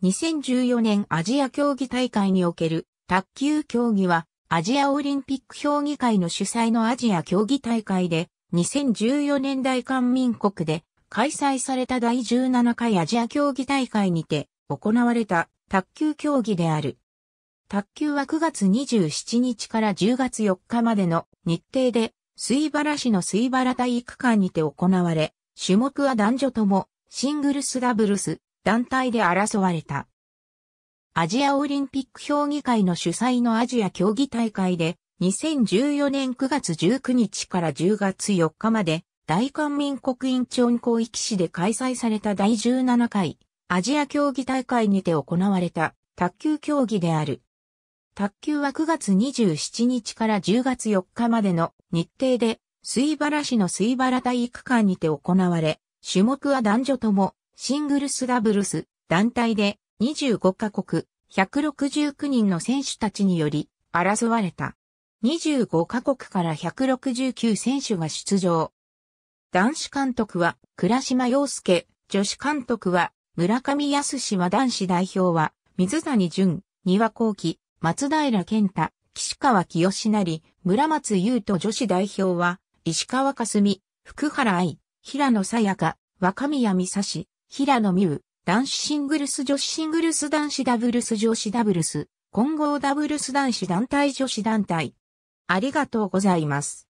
2014年アジア競技大会における卓球競技はアジアオリンピック評議会の主催のアジア競技大会で2014年大韓民国で開催された第17回アジア競技大会にて行われた卓球競技である。卓球は9月27日から10月4日までの日程で水原市の水原体育館にて行われ、種目は男女ともシングルスダブルス、団体で争われた。アジアオリンピック評議会の主催のアジア競技大会で、2014年9月19日から10月4日まで、大韓民国院長広域市で開催された第17回アジア競技大会にて行われた卓球競技である。卓球は9月27日から10月4日までの日程で、水原市の水原体育館にて行われ、種目は男女ともシングルスダブルス、団体で25カ国、169人の選手たちにより争われた。25カ国から169選手が出場。男子監督は倉島洋介、女子監督は村上康島は男子代表は水谷淳、丹羽幸喜、松平健太、岸川清成、村松優と女子代表は石川佳純、福原愛、平野さやか、若宮美佐氏、平野美宇、男子シングルス女子シングルス男子ダブルス女子ダブルス、混合ダブルス男子団体女子団体。ありがとうございます。